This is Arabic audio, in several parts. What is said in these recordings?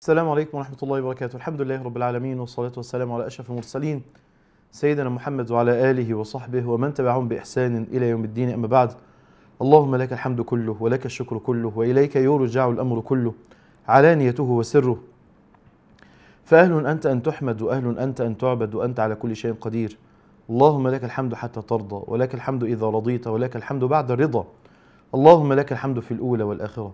السلام عليكم ورحمة الله وبركاته الحمد لله رب العالمين والصلاة والسلام على أشرف المرسلين سيدنا محمد وعلى آله وصحبه ومن تبعهم بإحسان إلى يوم الدين أما بعد اللهم لك الحمد كله ولك الشكر كله وإليك يرجع الأمر كله علانيته وسره فأهل أنت أن تحمد وأهل أنت أن تعبد وأنت على كل شيء قدير اللهم لك الحمد حتى ترضى ولك الحمد إذا رضيت ولك الحمد بعد الرضا اللهم لك الحمد في الأولى والآخرة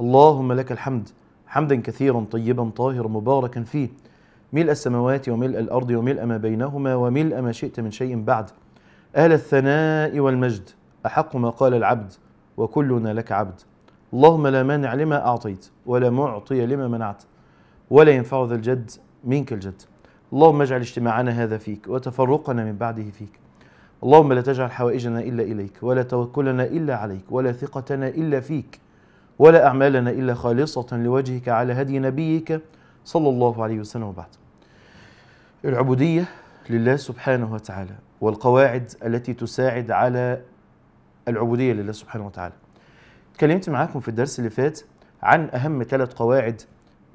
اللهم لك الحمد حمدا كثيرا طيبا طاهرا مباركا فيه ملء السماوات وملء الأرض وملء ما بينهما وملء ما شئت من شيء بعد أهل الثناء والمجد أحق ما قال العبد وكلنا لك عبد اللهم لا مانع لما أعطيت ولا معطي لما منعت ولا ينفع ذا الجد منك الجد اللهم اجعل اجتماعنا هذا فيك وتفرقنا من بعده فيك اللهم لا تجعل حوائجنا إلا إليك ولا توكلنا إلا عليك ولا ثقتنا إلا فيك ولا أعمالنا إلا خالصة لوجهك على هدي نبيك صلى الله عليه وسلم وبعد العبودية لله سبحانه وتعالى والقواعد التي تساعد على العبودية لله سبحانه وتعالى اتكلمت معاكم في الدرس اللي فات عن أهم ثلاث قواعد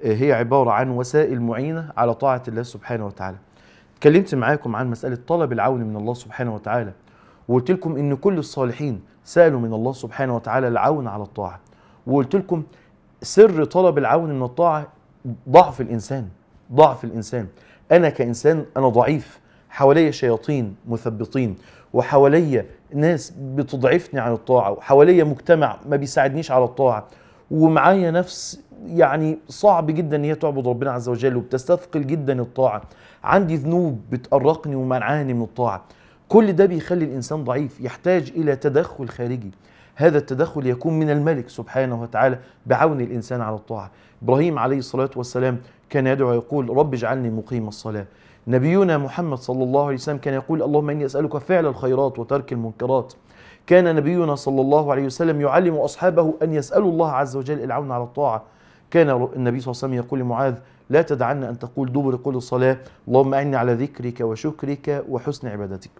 آه، هي عبارة عن وسائل معينة على طاعة الله سبحانه وتعالى اتكلمت معاكم عن مسألة طلب العون من الله سبحانه وتعالى وقلت لكم إن كل الصالحين سألوا من الله سبحانه وتعالى العون على الطاعة وقلت لكم سر طلب العون من الطاعه ضعف الانسان ضعف الانسان انا كانسان انا ضعيف حواليا شياطين مثبطين وحواليا ناس بتضعفني عن الطاعه وحواليا مجتمع ما بيساعدنيش على الطاعه ومعايا نفس يعني صعب جدا ان هي تعبد ربنا عز وجل وبتستثقل جدا الطاعه عندي ذنوب بتقرقني ومنعاني من الطاعه كل ده بيخلي الانسان ضعيف يحتاج الى تدخل خارجي هذا التدخل يكون من الملك سبحانه وتعالى بعون الإنسان على الطاعة إبراهيم عليه الصلاة والسلام كان يدعو يقول رب اجعلني مقيم الصلاة نبينا محمد صلى الله عليه وسلم كان يقول اللهم إني أسألك فعل الخيرات وترك المنكرات كان نبينا صلى الله عليه وسلم يعلم أصحابه أن يسألوا الله عز وجل العون على الطاعة كان النبي صلى الله عليه وسلم يقول لمعاذ لا تدعنا أن تقول دبر كل الصلاة اللهم أعني على ذكرك وشكرك وحسن عبادتك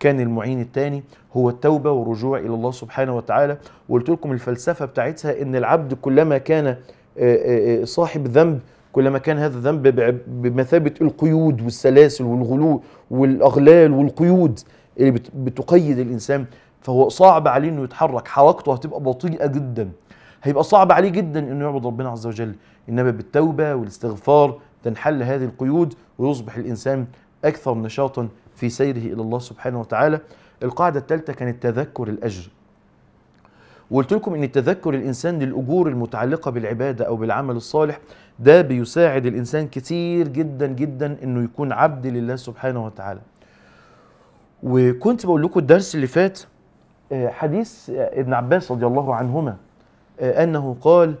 كان المعين الثاني هو التوبة والرجوع إلى الله سبحانه وتعالى وقلت لكم الفلسفة بتاعتها إن العبد كلما كان آه، آه، آه، صاحب ذنب كلما كان هذا الذنب بمثابة القيود والسلاسل والغلو والأغلال والقيود اللي بتقيد الإنسان فهو صعب عليه إنه يتحرك حركته هتبقى بطيئة جدا هيبقى صعب عليه جدا إنه يعبد ربنا عز وجل إنما بالتوبة والاستغفار تنحل هذه القيود ويصبح الإنسان أكثر نشاطا في سيره إلى الله سبحانه وتعالى القاعدة الثالثة كانت تذكر الأجر وقلت لكم ان تذكر الانسان للاجور المتعلقه بالعباده او بالعمل الصالح ده بيساعد الانسان كتير جدا جدا انه يكون عبد لله سبحانه وتعالى. وكنت بقول لكم الدرس اللي فات آه، حديث آه، ابن عباس رضي الله عنهما آه، انه قال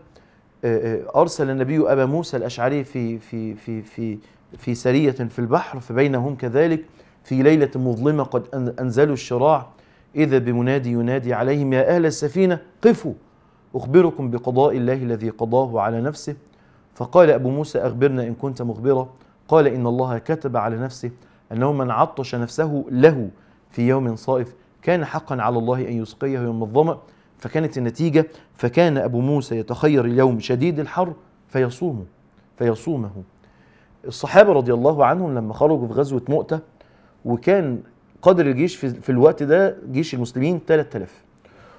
ارسل النبي ابا موسى الاشعري في في في في في سريه في البحر فبينهم كذلك في ليلة مظلمة قد أنزلوا الشراع إذا بمنادي ينادي عليهم يا أهل السفينة قفوا أخبركم بقضاء الله الذي قضاه على نفسه فقال أبو موسى أخبرنا إن كنت مخبرا قال إن الله كتب على نفسه أنه من عطش نفسه له في يوم صائف كان حقا على الله أن يسقيه يوم الظمأ فكانت النتيجة فكان أبو موسى يتخير اليوم شديد الحر فيصومه فيصومه الصحابة رضي الله عنهم لما خرجوا في غزوة مؤتة وكان قدر الجيش في, الوقت ده جيش المسلمين 3000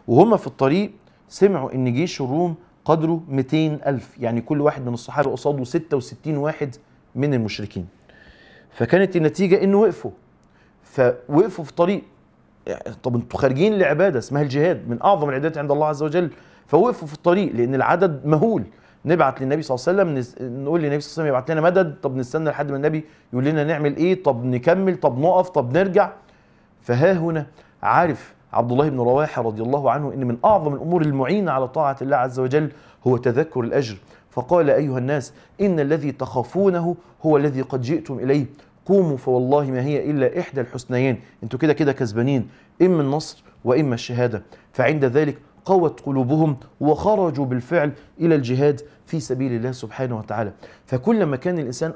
وهم في الطريق سمعوا ان جيش الروم قدره 200000 يعني كل واحد من الصحابه قصاده 66 واحد من المشركين فكانت النتيجه انه وقفوا فوقفوا في طريق طب انتوا خارجين لعباده اسمها الجهاد من اعظم العبادات عند الله عز وجل فوقفوا في الطريق لان العدد مهول نبعت للنبي صلى الله عليه وسلم نقول للنبي صلى الله عليه وسلم يبعت لنا مدد طب نستنى لحد ما النبي يقول لنا نعمل ايه طب نكمل طب نقف طب نرجع فها هنا عارف عبد الله بن رواحه رضي الله عنه ان من اعظم الامور المعينه على طاعه الله عز وجل هو تذكر الاجر فقال ايها الناس ان الذي تخافونه هو الذي قد جئتم اليه قوموا فوالله ما هي الا احدى الحسنيين انتوا كده كده كسبانين اما النصر واما الشهاده فعند ذلك قوت قلوبهم وخرجوا بالفعل إلى الجهاد في سبيل الله سبحانه وتعالى فكلما كان الإنسان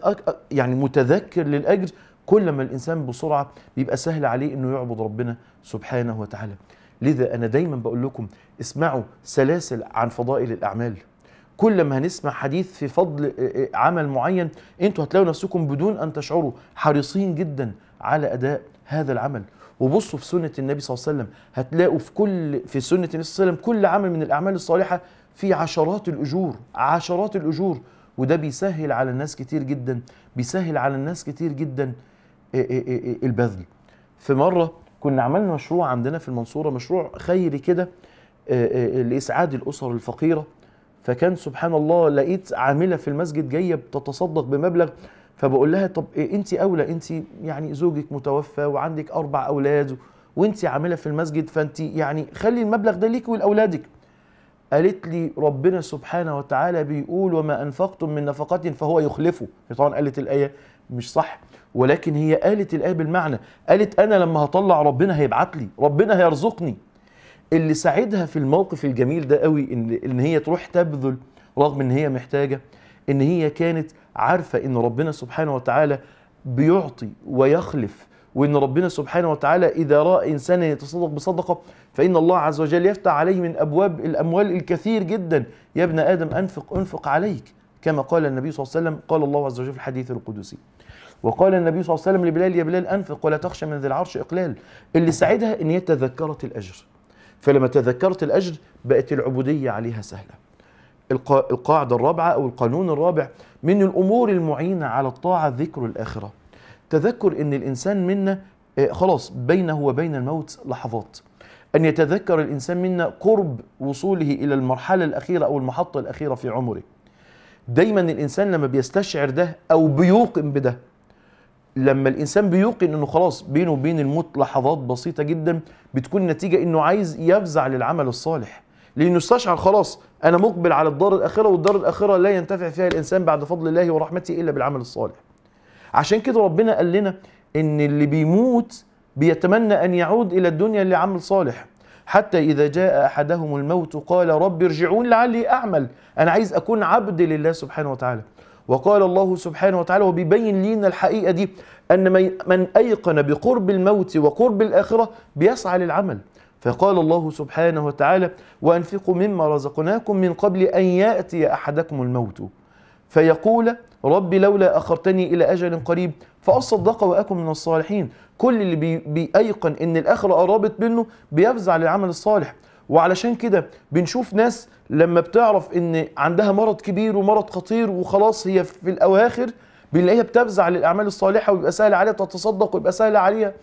يعني متذكر للأجر كلما الإنسان بسرعة بيبقى سهل عليه أنه يعبد ربنا سبحانه وتعالى لذا أنا دايما بقول لكم اسمعوا سلاسل عن فضائل الأعمال كل ما هنسمع حديث في فضل عمل معين انتوا هتلاقوا نفسكم بدون ان تشعروا حريصين جدا على اداء هذا العمل وبصوا في سنه النبي صلى الله عليه وسلم هتلاقوا في كل في سنه النبي صلى الله عليه وسلم كل عمل من الاعمال الصالحه في عشرات الاجور عشرات الاجور وده بيسهل على الناس كتير جدا بيسهل على الناس كتير جدا آه، آه، آه، البذل في مره كنا عملنا مشروع عندنا في المنصوره مشروع خيري كده لاسعاد الاسر الفقيره فكان سبحان الله لقيت عامله في المسجد جايه بتتصدق بمبلغ فبقول لها طب إيه انت اولى انت يعني زوجك متوفى وعندك اربع اولاد وانت عامله في المسجد فانت يعني خلي المبلغ ده ليك ولاولادك قالت لي ربنا سبحانه وتعالى بيقول وما انفقتم من نفقات فهو يخلفه هي طبعا قالت الايه مش صح ولكن هي قالت الايه بالمعنى قالت انا لما هطلع ربنا هيبعت لي ربنا هيرزقني اللي ساعدها في الموقف الجميل ده قوي ان ان هي تروح تبذل رغم ان هي محتاجه ان هي كانت عارفه ان ربنا سبحانه وتعالى بيعطي ويخلف وان ربنا سبحانه وتعالى اذا راى انسانا يتصدق بصدقه فان الله عز وجل يفتح عليه من ابواب الاموال الكثير جدا يا ابن ادم انفق انفق عليك كما قال النبي صلى الله عليه وسلم قال الله عز وجل في الحديث القدسي وقال النبي صلى الله عليه وسلم لبلال يا بلال انفق ولا تخشى من ذي العرش اقلال اللي ساعدها ان هي تذكرت الاجر فلما تذكرت الاجر بقت العبوديه عليها سهله القاعدة الرابعة أو القانون الرابع من الأمور المعينة على الطاعة ذكر الآخرة تذكر أن الإنسان منا آه، خلاص بينه وبين الموت لحظات أن يتذكر الإنسان منا قرب وصوله إلى المرحلة الأخيرة أو المحطة الأخيرة في عمره دايما الإنسان لما بيستشعر ده أو بيوقن بده لما الانسان بيوقن انه خلاص بينه وبين الموت لحظات بسيطه جدا بتكون نتيجه انه عايز يفزع للعمل الصالح لانه استشعر خلاص انا مقبل على الدار الاخره والدار الاخره لا ينتفع فيها الانسان بعد فضل الله ورحمته الا بالعمل الصالح عشان كده ربنا قال لنا ان اللي بيموت بيتمنى ان يعود الى الدنيا لعمل صالح حتى إذا جاء أحدهم الموت قال رب ارجعون لعلي أعمل أنا عايز أكون عبد لله سبحانه وتعالى وقال الله سبحانه وتعالى وبيبين لنا الحقيقة دي أن من أيقن بقرب الموت وقرب الآخرة بيسعى للعمل فقال الله سبحانه وتعالى وأنفقوا مما رزقناكم من قبل أن يأتي أحدكم الموت فيقول رب لولا أخرتني إلى أجل قريب فأصدق وأكن من الصالحين كل اللي بي بيأيقن إن الآخرة قربت منه بيفزع للعمل الصالح وعلشان كده بنشوف ناس لما بتعرف إن عندها مرض كبير ومرض خطير وخلاص هي في الأواخر بنلاقيها بتفزع للأعمال الصالحة ويبقى سهل عليها تتصدق ويبقى سهل عليها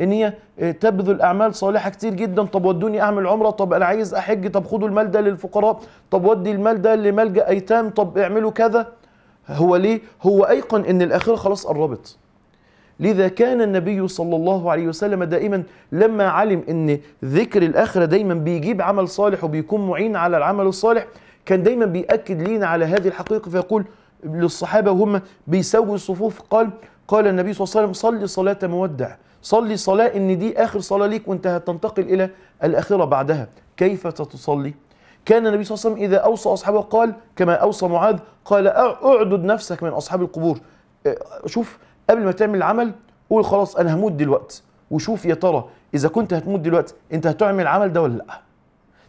ان هي آه، تبذل اعمال صالحه كتير جدا طب ودوني اعمل عمره طب انا عايز احج طب خدوا المال ده للفقراء طب ودي المال ده لملجا ايتام طب اعملوا كذا هو ليه هو ايقن ان الاخره خلاص قربت لذا كان النبي صلى الله عليه وسلم دائما لما علم ان ذكر الاخره دايما بيجيب عمل صالح وبيكون معين على العمل الصالح كان دايما بيأكد لينا على هذه الحقيقه فيقول للصحابه وهم بيسووا الصفوف قال قال النبي صلى الله عليه وسلم صل صلاه مودع صلي صلاة إن دي آخر صلاة ليك وأنت هتنتقل إلى الآخرة بعدها كيف ستصلي؟ كان النبي صلى الله عليه وسلم إذا أوصى أصحابه قال كما أوصى معاذ قال أعدد نفسك من أصحاب القبور آه، شوف قبل ما تعمل العمل قول خلاص أنا هموت دلوقتي وشوف يا ترى إذا كنت هتموت دلوقتي أنت هتعمل العمل ده ولا لأ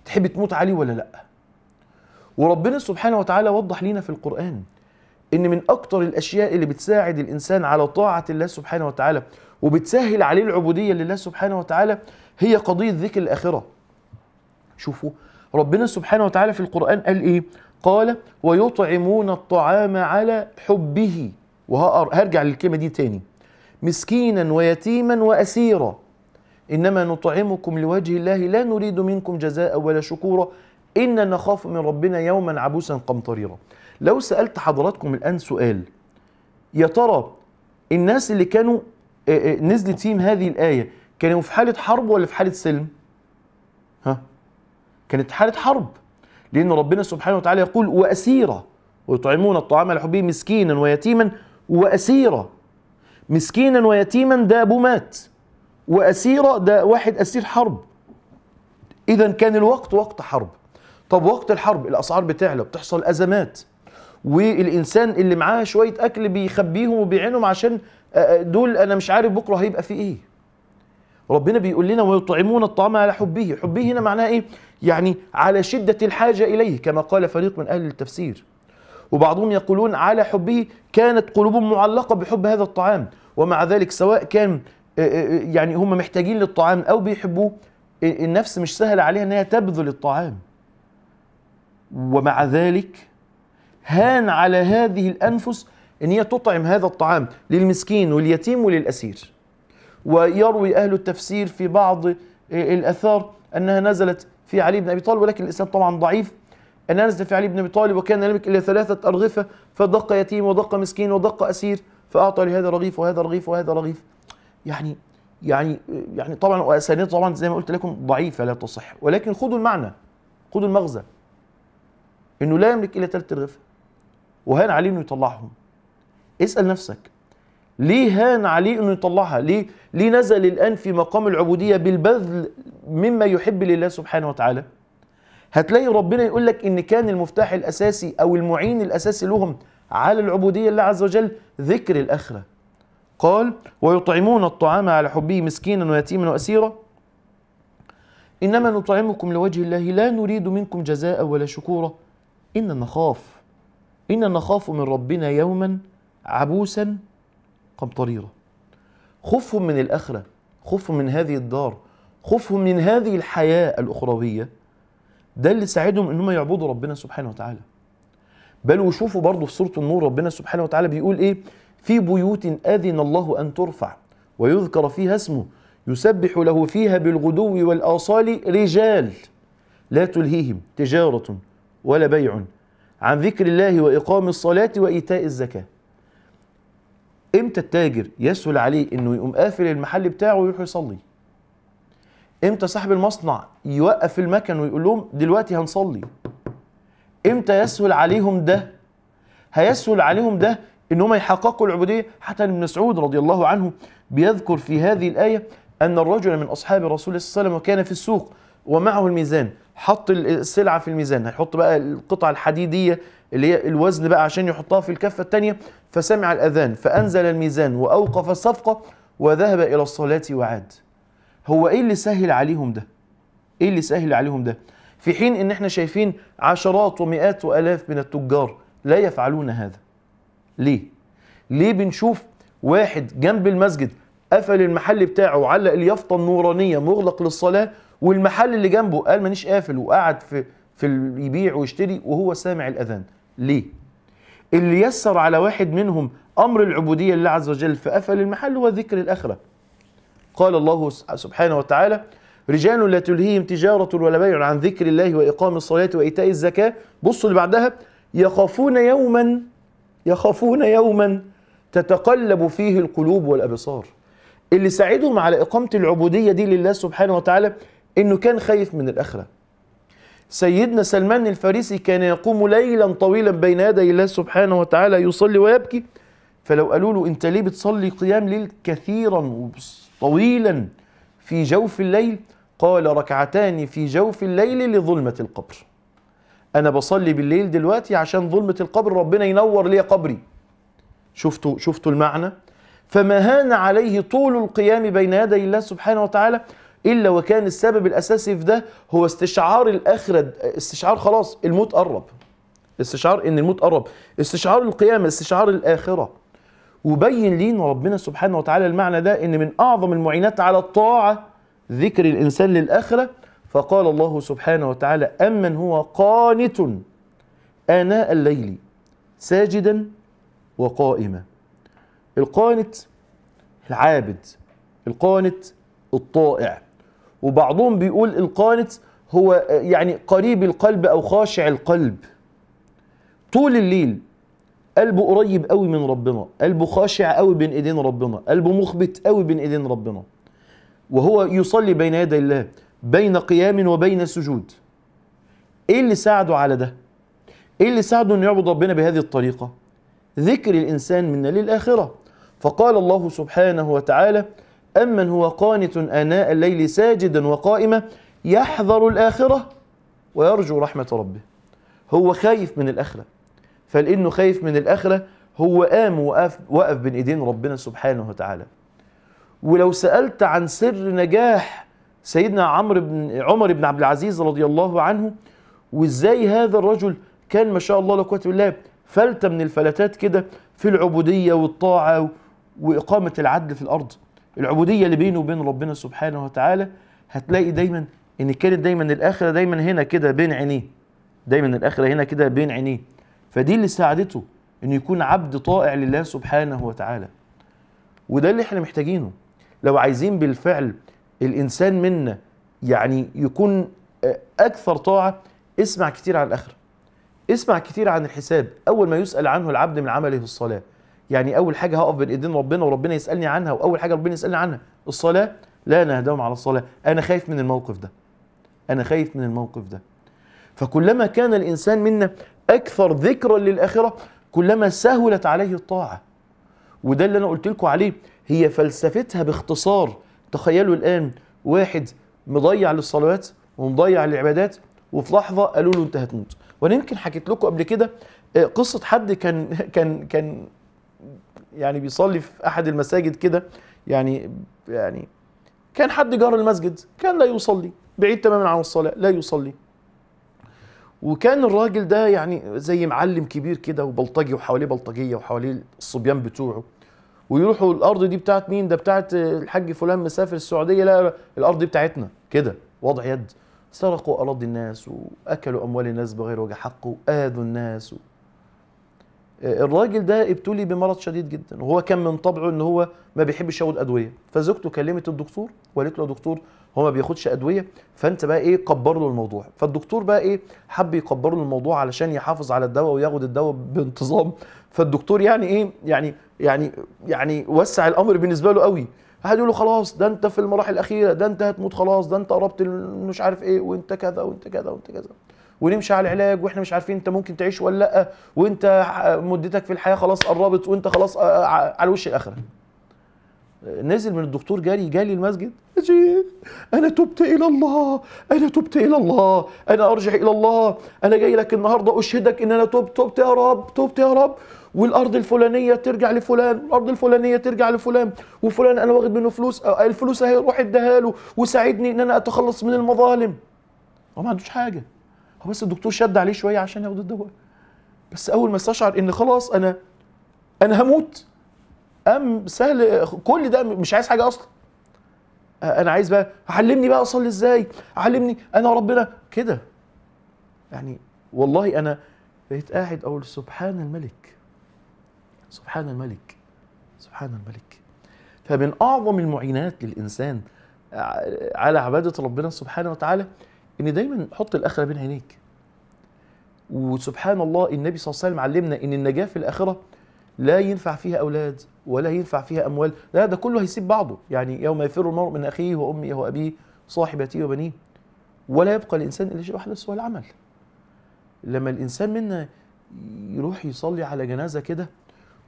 تحب تموت عليه ولا لأ وربنا سبحانه وتعالى وضح لنا في القرآن إن من أكتر الأشياء اللي بتساعد الإنسان على طاعة الله سبحانه وتعالى وبتسهل عليه العبودية لله سبحانه وتعالى هي قضية ذكر الآخرة شوفوا ربنا سبحانه وتعالى في القرآن قال إيه قال ويطعمون الطعام على حبه وهرجع للكلمة دي تاني مسكينا ويتيما وأسيرا إنما نطعمكم لوجه الله لا نريد منكم جزاء ولا شكورا إن نخاف من ربنا يوما عبوسا قمطريرا لو سألت حضراتكم الآن سؤال يا ترى الناس اللي كانوا إيه، إيه، نزلت فيهم هذه الآية كانوا في حالة حرب ولا في حالة سلم؟ ها؟ كانت حالة حرب لأن ربنا سبحانه وتعالى يقول وأسيرة ويطعمون الطعام على حبه مسكينا ويتيما وأسيرة مسكينا ويتيما ده أبو مات وأسيرة ده واحد أسير حرب إذا كان الوقت وقت حرب طب وقت الحرب الأسعار بتعلى بتحصل أزمات والإنسان اللي معاه شوية أكل بيخبيهم وبيعينهم عشان أه، أه، دول انا مش عارف بكره هيبقى في ايه ربنا بيقول لنا ويطعمون الطعام على حبه حبه هنا معناه ايه يعني على شده الحاجه اليه كما قال فريق من اهل التفسير وبعضهم يقولون على حبه كانت قلوبهم معلقه بحب هذا الطعام ومع ذلك سواء كان أه، يعني هم محتاجين للطعام او بيحبوه النفس مش سهل عليها انها تبذل الطعام ومع ذلك هان على هذه الانفس ان هي تطعم هذا الطعام للمسكين واليتيم وللاسير ويروي اهل التفسير في بعض الاثار انها نزلت في علي بن ابي طالب ولكن الاسناد طبعا ضعيف انها نزلت في علي بن ابي طالب وكان يملك الا ثلاثه ارغفه فدق يتيم ودق مسكين ودق اسير فاعطى لهذا رغيف وهذا رغيف وهذا رغيف يعني يعني يعني طبعا واسانيد طبعا زي ما قلت لكم ضعيفه لا تصح ولكن خذوا المعنى خذوا المغزى انه لا يملك الا ثلاثه ارغفه وهان عليه انه يطلعهم اسال نفسك ليه هان عليه انه يطلعها ليه ليه نزل الان في مقام العبوديه بالبذل مما يحب لله سبحانه وتعالى هتلاقي ربنا يقول لك ان كان المفتاح الاساسي او المعين الاساسي لهم على العبوديه لله عز وجل ذكر الاخره قال ويطعمون الطعام على حبه مسكينا ويتيما واسيرا انما نطعمكم لوجه الله لا نريد منكم جزاء ولا شكورا ان نخاف ان نخاف من ربنا يوما عبوسا قمطريرا خوفهم من الآخرة خوفهم من هذه الدار خوفهم من هذه الحياة الأخروية ده اللي ساعدهم إنهم يعبدوا ربنا سبحانه وتعالى بل وشوفوا برضه في سورة النور ربنا سبحانه وتعالى بيقول إيه في بيوت أذن الله أن ترفع ويذكر فيها اسمه يسبح له فيها بالغدو والآصال رجال لا تلهيهم تجارة ولا بيع عن ذكر الله وإقام الصلاة وإيتاء الزكاة امتى التاجر يسهل عليه انه يقوم قافل المحل بتاعه ويروح يصلي امتى صاحب المصنع يوقف المكن ويقول لهم دلوقتي هنصلي امتى يسهل عليهم ده هيسهل عليهم ده ان هم يحققوا العبوديه حتى ابن مسعود رضي الله عنه بيذكر في هذه الايه ان الرجل من اصحاب رسول الله صلى الله عليه وسلم وكان في السوق ومعه الميزان حط السلعه في الميزان هيحط بقى القطعه الحديديه اللي هي الوزن بقى عشان يحطها في الكفة الثانية فسمع الأذان فأنزل الميزان وأوقف الصفقة وذهب إلى الصلاة وعاد هو إيه اللي سهل عليهم ده؟ إيه اللي سهل عليهم ده؟ في حين إن إحنا شايفين عشرات ومئات وألاف من التجار لا يفعلون هذا ليه؟ ليه بنشوف واحد جنب المسجد قفل المحل بتاعه وعلق اليافطة النورانية مغلق للصلاة والمحل اللي جنبه قال مانيش قافل وقعد في في يبيع ويشتري وهو سامع الأذان ليه اللي يسر على واحد منهم أمر العبودية لله عز وجل فقفل المحل هو ذكر الآخرة قال الله سبحانه وتعالى رجال لا تلهيهم تجارة ولا بيع عن ذكر الله وإقام الصلاة وإيتاء الزكاة بصوا اللي بعدها يخافون يوما يخافون يوما تتقلب فيه القلوب والأبصار اللي ساعدهم على إقامة العبودية دي لله سبحانه وتعالى إنه كان خايف من الآخرة سيدنا سلمان الفارسي كان يقوم ليلا طويلا بين يدي الله سبحانه وتعالى يصلي ويبكي فلو قالوا له انت ليه بتصلي قيام ليل كثيرا طويلا في جوف الليل قال ركعتان في جوف الليل لظلمة القبر انا بصلي بالليل دلوقتي عشان ظلمة القبر ربنا ينور لي قبري شفتوا شفتوا المعنى فما هان عليه طول القيام بين يدي الله سبحانه وتعالى الا وكان السبب الاساسي في ده هو استشعار الاخره استشعار خلاص الموت قرب استشعار ان الموت قرب استشعار القيامه استشعار الاخره وبين لينا ربنا سبحانه وتعالى المعنى ده ان من اعظم المعينات على الطاعه ذكر الانسان للاخره فقال الله سبحانه وتعالى امن هو قانت اناء الليل ساجدا وقائما القانت العابد القانت الطائع وبعضهم بيقول القانت هو يعني قريب القلب أو خاشع القلب طول الليل قلبه قريب قوي من ربنا قلبه خاشع قوي بين ايدين ربنا قلبه مخبت قوي بين ايدين ربنا وهو يصلي بين يدي الله بين قيام وبين سجود ايه اللي ساعده على ده ايه اللي ساعده انه يعبد ربنا بهذه الطريقه ذكر الانسان منا للاخره فقال الله سبحانه وتعالى أمن هو قانت آناء الليل ساجدا وقائما يحذر الآخرة ويرجو رحمة ربه هو خايف من الآخرة فلأنه خايف من الآخرة هو قام وقف, وقف بين إيدين ربنا سبحانه وتعالى ولو سألت عن سر نجاح سيدنا عمر بن عمر بن عبد العزيز رضي الله عنه وإزاي هذا الرجل كان ما شاء الله لا قوة بالله فلتة من الفلتات كده في العبودية والطاعة وإقامة العدل في الأرض العبوديه اللي بينه وبين ربنا سبحانه وتعالى هتلاقي دايما ان كانت دايما الاخره دايما هنا كده بين عينيه دايما الاخره هنا كده بين عينيه فدي اللي ساعدته انه يكون عبد طائع لله سبحانه وتعالى وده اللي احنا محتاجينه لو عايزين بالفعل الانسان منا يعني يكون اكثر طاعه اسمع كتير عن الاخره اسمع كتير عن الحساب اول ما يسال عنه العبد من عمله الصلاه يعني اول حاجه هقف بين ايدين ربنا وربنا يسالني عنها واول حاجه ربنا يسالني عنها الصلاه لا انا هداهم على الصلاه انا خايف من الموقف ده انا خايف من الموقف ده فكلما كان الانسان منا اكثر ذكرا للاخره كلما سهلت عليه الطاعه وده اللي انا قلت لكم عليه هي فلسفتها باختصار تخيلوا الان واحد مضيع للصلوات ومضيع للعبادات وفي لحظه قالوا له انت هتموت وانا يمكن حكيت لكم قبل كده آه، قصه حد كان كان كان يعني بيصلي في احد المساجد كده يعني يعني كان حد جار المسجد كان لا يصلي بعيد تماما عن الصلاه لا يصلي وكان الراجل ده يعني زي معلم كبير كده وبلطجي وحواليه بلطجيه وحواليه الصبيان بتوعه ويروحوا الارض دي بتاعت مين ده بتاعت الحاج فلان مسافر السعوديه لا الارض دي بتاعتنا كده وضع يد سرقوا اراضي الناس واكلوا اموال الناس بغير وجه حقه واذوا الناس الراجل ده ابتلي بمرض شديد جدا وهو كان من طبعه ان هو ما بيحبش ياخد ادويه فزوجته كلمت الدكتور وقالت له يا دكتور هو ما بياخدش ادويه فانت بقى ايه كبر له الموضوع فالدكتور بقى ايه حب يكبر له الموضوع علشان يحافظ على الدواء وياخد الدواء بانتظام فالدكتور يعني ايه يعني يعني يعني وسع الامر بالنسبه له قوي قعد يقول له خلاص ده انت في المراحل الاخيره ده انت هتموت خلاص ده انت قربت مش عارف ايه وانت كذا وانت كذا وانت كذا ونمشي على العلاج واحنا مش عارفين انت ممكن تعيش ولا لا وانت مدتك في الحياه خلاص قربت وانت خلاص آه، آه، على وش الاخره نزل من الدكتور جالي جالي المسجد انا تبت الى الله انا تبت الى الله انا ارجع الى الله انا جاي لك النهارده اشهدك ان انا تبت تبت يا رب تبت يا رب والارض الفلانيه ترجع لفلان الارض الفلانيه ترجع لفلان وفلان انا واخد منه فلوس آه، الفلوس اهي روح اديها له وساعدني ان انا اتخلص من المظالم هو ما عندوش حاجه هو بس الدكتور شد عليه شويه عشان ياخد الدواء بس اول ما استشعر ان خلاص انا انا هموت ام سهل كل ده مش عايز حاجه اصلا انا عايز بقى علمني بقى اصلي ازاي علمني انا ربنا كده يعني والله انا بقيت قاعد اقول سبحان الملك سبحان الملك سبحان الملك فمن اعظم المعينات للانسان على عباده ربنا سبحانه وتعالى ان دايما حط الاخره بين عينيك وسبحان الله النبي صلى الله عليه وسلم علمنا ان النجاه في الاخره لا ينفع فيها اولاد ولا ينفع فيها اموال لا ده كله هيسيب بعضه يعني يوم يفر المرء من اخيه وامه وابيه صاحبته وبنيه ولا يبقى الانسان الا شيء واحد بس هو العمل لما الانسان منا يروح يصلي على جنازه كده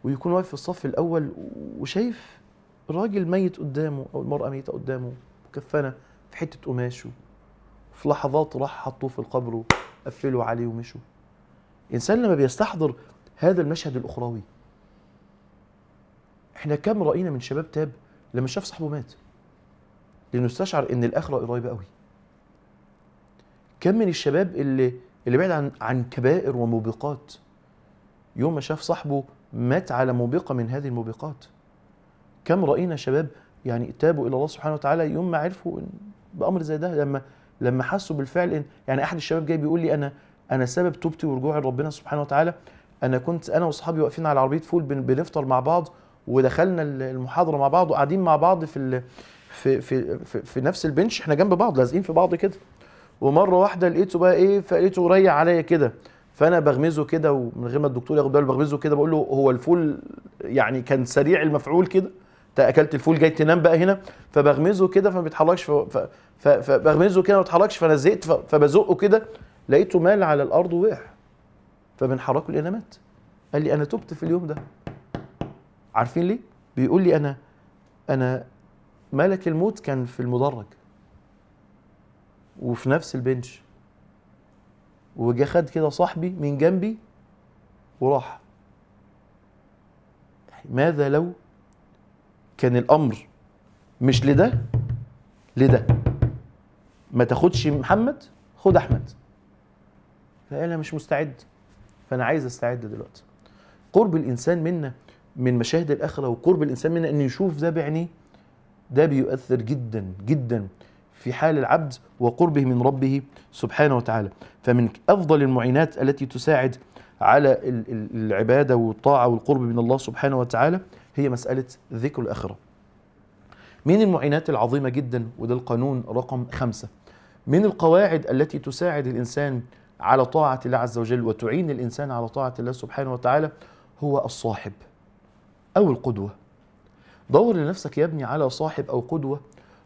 ويكون واقف في الصف الاول وشايف راجل ميت قدامه او المراه ميته قدامه مكفنه في حته قماش في لحظات راح حطوه في القبر وقفلوا عليه ومشوا الانسان لما بيستحضر هذا المشهد الاخروي احنا كم راينا من شباب تاب لما شاف صاحبه مات لانه استشعر ان الاخره قريبه قوي كم من الشباب اللي اللي بعد عن عن كبائر وموبقات يوم ما شاف صاحبه مات على موبقه من هذه الموبقات كم راينا شباب يعني تابوا الى الله سبحانه وتعالى يوم ما عرفوا بامر زي ده لما لما حسوا بالفعل ان يعني احد الشباب جاي بيقول لي انا انا سبب توبتي ورجوعي لربنا سبحانه وتعالى انا كنت انا واصحابي واقفين على عربيه فول بنفطر مع بعض ودخلنا المحاضره مع بعض وقاعدين مع بعض في ال... في في في, في نفس البنش احنا جنب بعض لازقين في بعض كده ومره واحده لقيته بقى ايه فلقيته ريع عليا كده فانا بغمزه كده ومن غير ما الدكتور ياخد باله بغمزه كده بقول له هو الفول يعني كان سريع المفعول كده اكلت الفول جاي تنام بقى هنا فبغمزه كده فما بيتحركش فبغمزه كده ما بيتحركش فانا زهقت فبزقه كده لقيته مال على الارض ووقع فبنحركه لقيناه مات قال لي انا تبت في اليوم ده عارفين ليه؟ بيقول لي انا انا ملك الموت كان في المدرج وفي نفس البنش وجا خد كده صاحبي من جنبي وراح ماذا لو كان الامر مش لده لده ما تاخدش محمد خد احمد فقال انا مش مستعد فانا عايز استعد دلوقتي قرب الانسان منا من مشاهد الاخره وقرب الانسان منا انه يشوف ده بعينيه ده بيؤثر جدا جدا في حال العبد وقربه من ربه سبحانه وتعالى فمن افضل المعينات التي تساعد على العباده والطاعه والقرب من الله سبحانه وتعالى هي مسألة ذكر الآخرة من المعينات العظيمة جدا وده القانون رقم خمسة من القواعد التي تساعد الإنسان على طاعة الله عز وجل وتعين الإنسان على طاعة الله سبحانه وتعالى هو الصاحب أو القدوة دور لنفسك يا ابني على صاحب أو قدوة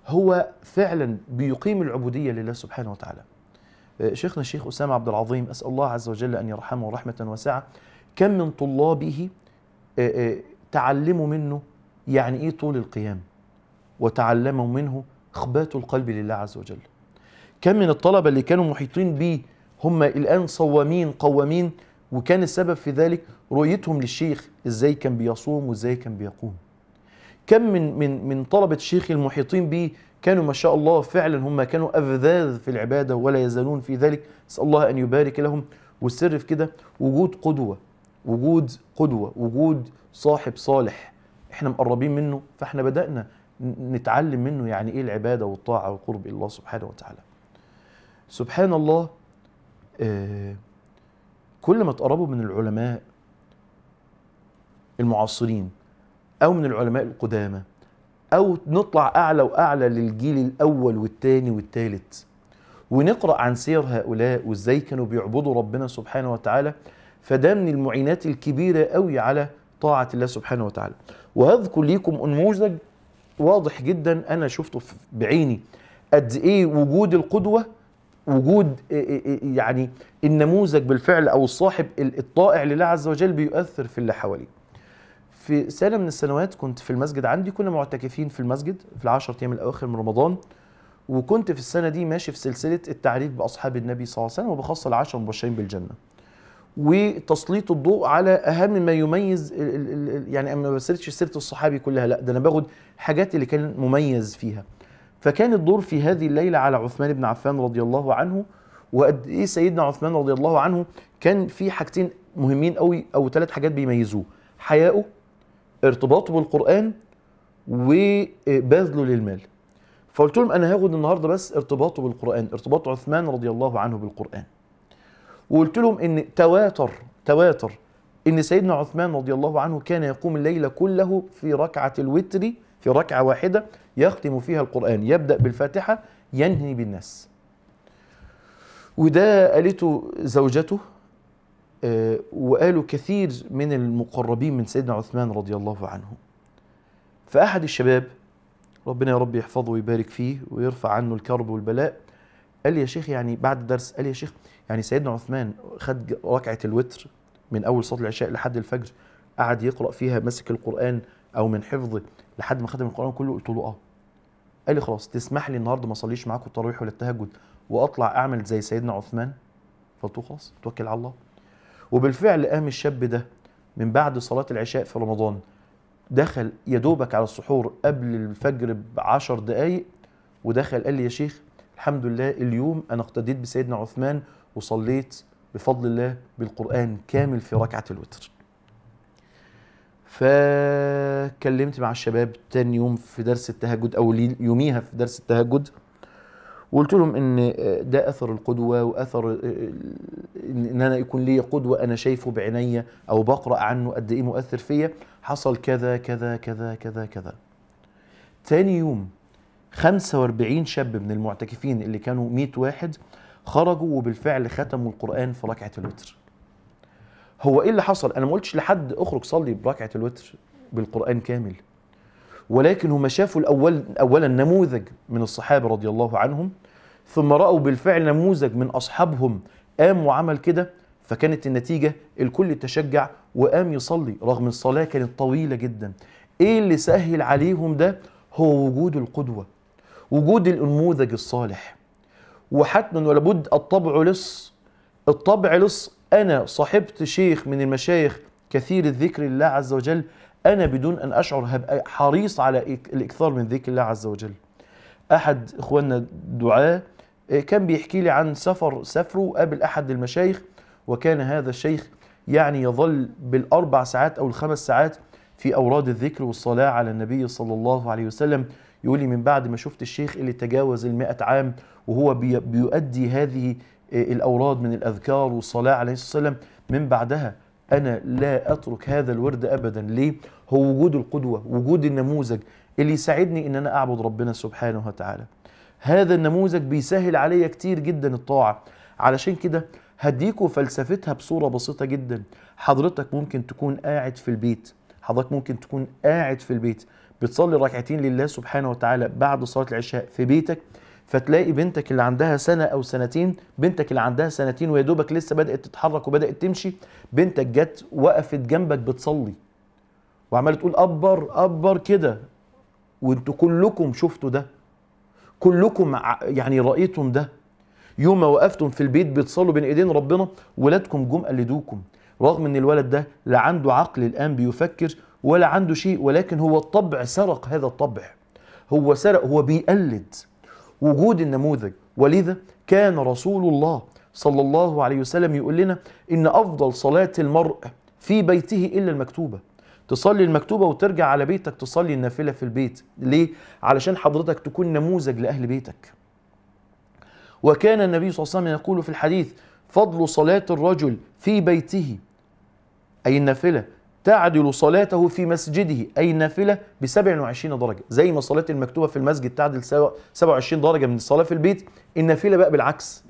هو فعلا بيقيم العبودية لله سبحانه وتعالى أه، شيخنا الشيخ أسامة عبد العظيم أسأل الله عز وجل أن يرحمه رحمة واسعة كم من طلابه أه، أه، تعلموا منه يعني ايه طول القيام وتعلموا منه اخبات القلب لله عز وجل كم من الطلبه اللي كانوا محيطين به هم الان صوامين قوامين وكان السبب في ذلك رؤيتهم للشيخ ازاي كان بيصوم وازاي كان بيقوم كم من من من طلبه الشيخ المحيطين به كانوا ما شاء الله فعلا هم كانوا أفذاذ في العبادة ولا يزالون في ذلك أسأل الله أن يبارك لهم والسر في كده وجود قدوة وجود قدوة وجود صاحب صالح احنا مقربين منه فاحنا بدأنا نتعلم منه يعني ايه العبادة والطاعة وقرب الله سبحانه وتعالى سبحان الله آه، كل ما تقربوا من العلماء المعاصرين او من العلماء القدامى او نطلع اعلى واعلى للجيل الاول والثاني والثالث ونقرا عن سير هؤلاء وازاي كانوا بيعبدوا ربنا سبحانه وتعالى فده من المعينات الكبيره قوي على طاعة الله سبحانه وتعالى واذكر ليكم نموذج واضح جدا أنا شفته بعيني قد إيه وجود القدوة وجود يعني النموذج بالفعل أو الصاحب الطائع لله عز وجل بيؤثر في اللي حواليه في سنة من السنوات كنت في المسجد عندي كنا معتكفين في المسجد في العشر أيام الأواخر من رمضان وكنت في السنة دي ماشي في سلسلة التعريف بأصحاب النبي صلى الله عليه وسلم وبخاصة العشر المبشرين بالجنة وتسليط الضوء على اهم ما يميز يعني انا ما بسردش سيره الصحابي كلها لا ده انا باخد حاجات اللي كان مميز فيها فكان الدور في هذه الليله على عثمان بن عفان رضي الله عنه وقد ايه سيدنا عثمان رضي الله عنه كان في حاجتين مهمين قوي او ثلاث حاجات بيميزوه حياؤه ارتباطه بالقران وبذله للمال فقلت لهم انا هاخد النهارده بس ارتباطه بالقران ارتباط عثمان رضي الله عنه بالقران وقلت لهم ان تواتر تواتر ان سيدنا عثمان رضي الله عنه كان يقوم الليل كله في ركعه الوتر في ركعه واحده يختم فيها القران يبدا بالفاتحه ينهي بالناس وده قالته زوجته آه، وقالوا كثير من المقربين من سيدنا عثمان رضي الله عنه فأحد الشباب ربنا يا رب يحفظه ويبارك فيه ويرفع عنه الكرب والبلاء قال لي يا شيخ يعني بعد الدرس قال لي يا شيخ يعني سيدنا عثمان خد ركعه الوتر من اول صلاه العشاء لحد الفجر قعد يقرا فيها ماسك القران او من حفظه لحد ما ختم القران كله قلت له اه قال لي خلاص تسمح لي النهارده ما اصليش معاكم التراويح ولا التهجد واطلع اعمل زي سيدنا عثمان فقلت له خلاص توكل على الله وبالفعل قام الشاب ده من بعد صلاه العشاء في رمضان دخل يا دوبك على السحور قبل الفجر بعشر دقايق ودخل قال لي يا شيخ الحمد لله اليوم انا اقتديت بسيدنا عثمان وصليت بفضل الله بالقرآن كامل في ركعة الوتر فكلمت مع الشباب تاني يوم في درس التهجد أو يوميها في درس التهجد وقلت لهم ان آه، ده اثر القدوه واثر آه، ان انا يكون لي قدوه انا شايفه بعينيا او بقرا عنه قد ايه مؤثر فيا حصل كذا كذا كذا كذا كذا تاني يوم 45 شاب من المعتكفين اللي كانوا 100 واحد خرجوا وبالفعل ختموا القرآن في ركعة الوتر هو ايه اللي حصل انا ما قلتش لحد اخرج صلي بركعه الوتر بالقران كامل ولكن هم شافوا الاول اولا نموذج من الصحابه رضي الله عنهم ثم راوا بالفعل نموذج من اصحابهم قام وعمل كده فكانت النتيجه الكل تشجع وقام يصلي رغم الصلاه كانت طويله جدا ايه اللي سهل عليهم ده هو وجود القدوه وجود النموذج الصالح وحتما ولا بد الطبع لص الطبع لص أنا صاحبت شيخ من المشايخ كثير الذكر لله عز وجل أنا بدون أن أشعر هبقى حريص على الإكثار من ذكر الله عز وجل أحد إخواننا دعاء إيه، كان بيحكي لي عن سفر سفره قابل أحد المشايخ وكان هذا الشيخ يعني يظل بالأربع ساعات أو الخمس ساعات في أوراد الذكر والصلاة على النبي صلى الله عليه وسلم يقول لي من بعد ما شفت الشيخ اللي تجاوز ال عام وهو بيؤدي هذه آه، الأوراد من الأذكار والصلاة عليه الصلاة والسلام من بعدها أنا لا أترك هذا الورد أبدا ليه؟ هو وجود القدوة وجود النموذج اللي يساعدني إن أنا أعبد ربنا سبحانه وتعالى هذا النموذج بيسهل عليا كتير جدا الطاعة علشان كده هديكوا فلسفتها بصورة بسيطة جدا حضرتك ممكن تكون قاعد في البيت حضرتك ممكن تكون قاعد في البيت بتصلي ركعتين لله سبحانه وتعالى بعد صلاة العشاء في بيتك فتلاقي بنتك اللي عندها سنه او سنتين بنتك اللي عندها سنتين ويا دوبك لسه بدات تتحرك وبدات تمشي بنتك جت وقفت جنبك بتصلي وعماله تقول ابر ابر كده وانتوا كلكم شفتوا ده كلكم يعني رايتم ده يوم ما وقفتم في البيت بتصلوا بين ايدين ربنا ولادكم جم قلدوكم رغم ان الولد ده لا عنده عقل الان بيفكر ولا عنده شيء ولكن هو الطبع سرق هذا الطبع هو سرق هو بيقلد وجود النموذج ولذا كان رسول الله صلى الله عليه وسلم يقول لنا إن أفضل صلاة المرء في بيته إلا المكتوبة تصلي المكتوبة وترجع على بيتك تصلي النافلة في البيت ليه؟ علشان حضرتك تكون نموذج لأهل بيتك وكان النبي صلى الله عليه وسلم يقول في الحديث فضل صلاة الرجل في بيته أي النافلة تعدل صلاته في مسجده أي نافلة ب 27 درجة زي ما صلاة المكتوبة في المسجد تعدل 27 درجة من الصلاة في البيت النافلة بقى بالعكس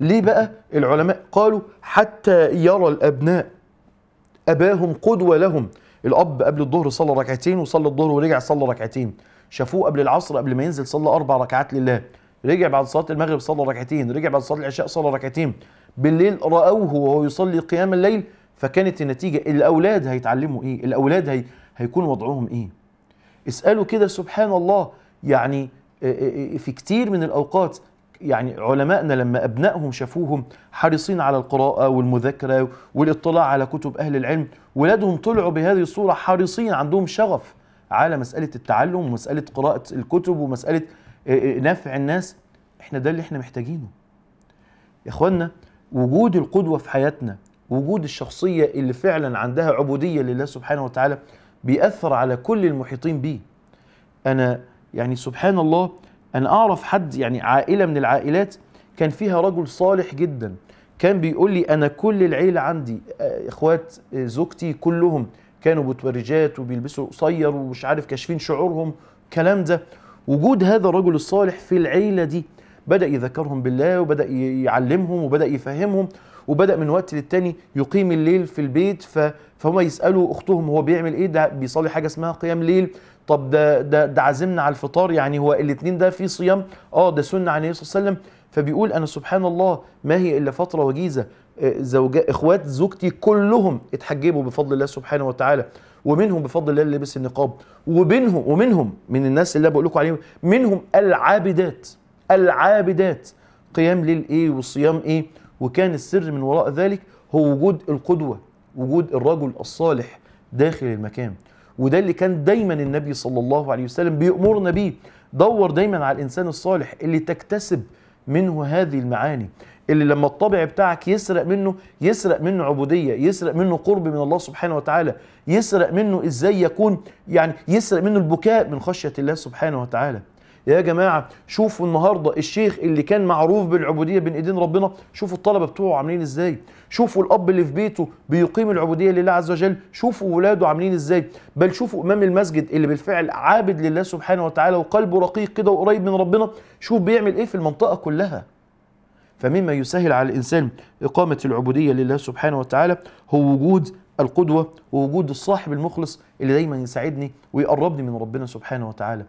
ليه بقى العلماء قالوا حتى يرى الأبناء أباهم قدوة لهم الأب قبل الظهر صلى ركعتين وصلى الظهر ورجع صلى ركعتين شافوه قبل العصر قبل ما ينزل صلى أربع ركعات لله رجع بعد صلاة المغرب صلى ركعتين رجع بعد صلاة العشاء صلى ركعتين بالليل رأوه وهو يصلي قيام الليل فكانت النتيجة الأولاد هيتعلموا إيه الأولاد هي هيكون وضعهم إيه اسألوا كده سبحان الله يعني آه، آه، آه، في كتير من الأوقات يعني علمائنا لما أبنائهم شافوهم حريصين على القراءة والمذاكرة والاطلاع على كتب أهل العلم ولادهم طلعوا بهذه الصورة حريصين عندهم شغف على مسألة التعلم ومسألة قراءة الكتب ومسألة نفع الناس احنا ده اللي احنا محتاجينه يا اخوانا وجود القدوة في حياتنا وجود الشخصية اللي فعلا عندها عبودية لله سبحانه وتعالى بيأثر على كل المحيطين به أنا يعني سبحان الله أنا أعرف حد يعني عائلة من العائلات كان فيها رجل صالح جدا كان بيقول لي أنا كل العيلة عندي آه، إخوات آه، زوجتي كلهم كانوا بتورجات وبيلبسوا قصير ومش عارف كاشفين شعورهم كلام ده وجود هذا الرجل الصالح في العيلة دي بدأ يذكرهم بالله وبدأ يعلمهم وبدأ يفهمهم وبدا من وقت للتاني يقيم الليل في البيت ف... فهم يسالوا اختهم هو بيعمل ايه ده بيصلي حاجه اسمها قيام ليل طب ده ده ده عازمنا على الفطار يعني هو الاثنين ده في صيام اه ده سنه عن النبي صلى الله عليه وسلم فبيقول انا سبحان الله ما هي الا فتره وجيزه آه، زوج اخوات زوجتي كلهم اتحجبوا بفضل الله سبحانه وتعالى ومنهم بفضل الله اللي لبس النقاب وبينهم ومنهم من الناس اللي بقول لكم عليهم منهم العابدات العابدات قيام ليل ايه وصيام ايه وكان السر من وراء ذلك هو وجود القدوة وجود الرجل الصالح داخل المكان وده اللي كان دايما النبي صلى الله عليه وسلم بيأمرنا بيه دور دايما على الإنسان الصالح اللي تكتسب منه هذه المعاني اللي لما الطبع بتاعك يسرق منه يسرق منه عبودية يسرق منه قرب من الله سبحانه وتعالى يسرق منه إزاي يكون يعني يسرق منه البكاء من خشية الله سبحانه وتعالى يا جماعه شوفوا النهارده الشيخ اللي كان معروف بالعبوديه بين ايدين ربنا شوفوا الطلبه بتوعه عاملين ازاي شوفوا الاب اللي في بيته بيقيم العبوديه لله عز وجل شوفوا ولاده عاملين ازاي بل شوفوا امام المسجد اللي بالفعل عابد لله سبحانه وتعالى وقلبه رقيق كده وقريب من ربنا شوف بيعمل ايه في المنطقه كلها فمما يسهل على الانسان اقامه العبوديه لله سبحانه وتعالى هو وجود القدوه ووجود الصاحب المخلص اللي دايما يساعدني ويقربني من ربنا سبحانه وتعالى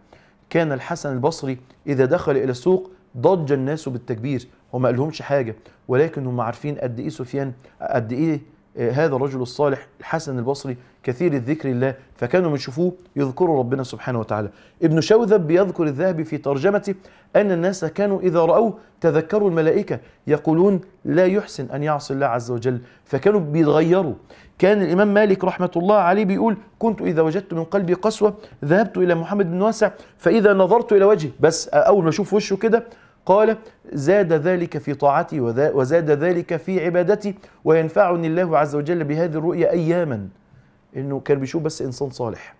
كان الحسن البصري إذا دخل إلى السوق ضج الناس بالتكبير وما قالهمش حاجة ولكن هم عارفين قد إيه سفيان قد إيه آه، هذا الرجل الصالح الحسن البصري كثير الذكر الله فكانوا من يذكروا ربنا سبحانه وتعالى ابن شوذب بيذكر الذهبي في ترجمته أن الناس كانوا إذا رأوه تذكروا الملائكة يقولون لا يحسن أن يعصي الله عز وجل فكانوا بيتغيروا كان الإمام مالك رحمة الله عليه بيقول كنت إذا وجدت من قلبي قسوة ذهبت إلى محمد بن واسع فإذا نظرت إلى وجهه بس أول ما أشوف وشه كده قال زاد ذلك في طاعتي وزاد ذلك في عبادتي وينفعني الله عز وجل بهذه الرؤيا أياما انه كان بيشوف بس انسان صالح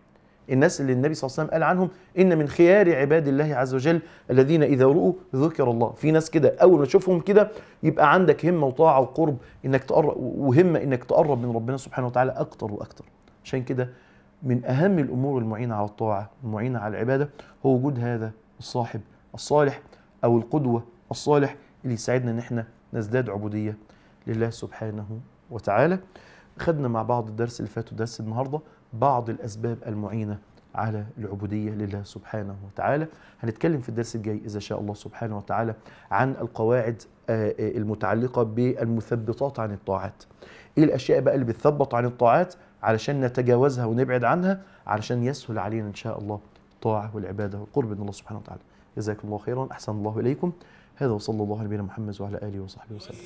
الناس اللي النبي صلى الله عليه وسلم قال عنهم ان من خيار عباد الله عز وجل الذين اذا رؤوا ذكر الله في ناس كده اول ما تشوفهم كده يبقى عندك همه وطاعه وقرب انك تقرب وهمه انك تقرب من ربنا سبحانه وتعالى اكتر واكتر عشان كده من اهم الامور المعينه على الطاعه المعينه على العباده هو وجود هذا الصاحب الصالح او القدوه الصالح اللي يساعدنا ان احنا نزداد عبوديه لله سبحانه وتعالى خدنا مع بعض الدرس اللي فات ودرس النهارده بعض الأسباب المعينة على العبودية لله سبحانه وتعالى هنتكلم في الدرس الجاي إذا شاء الله سبحانه وتعالى عن القواعد آه، آه، المتعلقة بالمثبطات عن الطاعات إيه الأشياء بقى اللي بتثبط عن الطاعات علشان نتجاوزها ونبعد عنها علشان يسهل علينا إن شاء الله الطاعة والعبادة والقرب من الله سبحانه وتعالى جزاكم الله خيرا أحسن الله إليكم هذا وصلى الله على نبينا محمد وعلى آله وصحبه وسلم